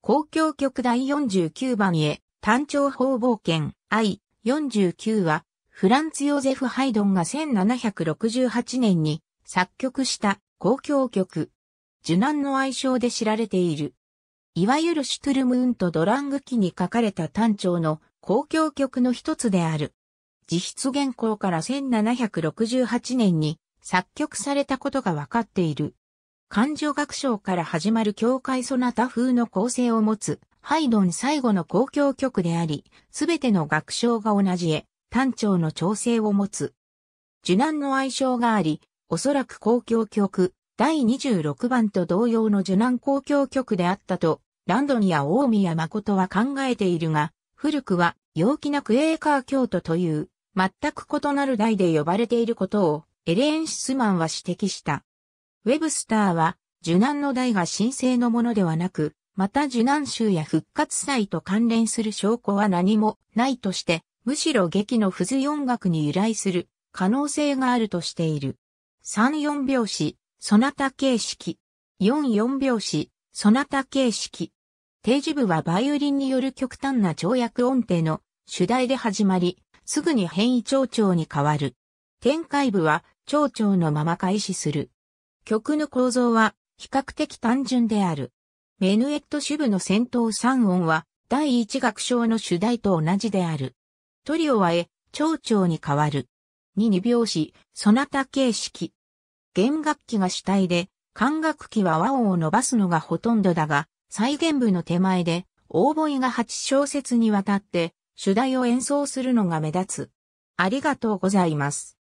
公共局第49番へ、単調方冒険 I49 は、フランツ・ヨゼフ・ハイドンが1768年に作曲した公共曲。受難の愛称で知られている。いわゆるシュトゥルムーンとドラングキに書かれた単調の公共曲の一つである。自筆原稿から1768年に作曲されたことがわかっている。感情学章から始まる教会ソナタ風の構成を持つ、ハイドン最後の公共曲であり、すべての学章が同じへ、単調の調整を持つ。受難の愛称があり、おそらく公共曲、第26番と同様の受難公共曲であったと、ランドニア大宮誠は考えているが、古くは陽気なクエーカー教徒という、全く異なる題で呼ばれていることを、エレーン・シスマンは指摘した。ウェブスターは、受難の代が申請のものではなく、また受難集や復活祭と関連する証拠は何もないとして、むしろ劇の不随音楽に由来する可能性があるとしている。3-4拍子、そなた形式。4-4拍子、そなた形式。定時部はバイオリンによる極端な跳躍音程の主題で始まり、すぐに変異蝶々に変わる。展開部は蝶々のまま開始する。曲の構造は比較的単純である。メヌエット主部の戦闘3音は第1楽章の主題と同じである。トリオはえ、蝶々に変わる。2二拍子、そなた形式。弦楽器が主体で、管楽器は和音を伸ばすのがほとんどだが、再現部の手前で、オーボイが8小節にわたって、主題を演奏するのが目立つ。ありがとうございます。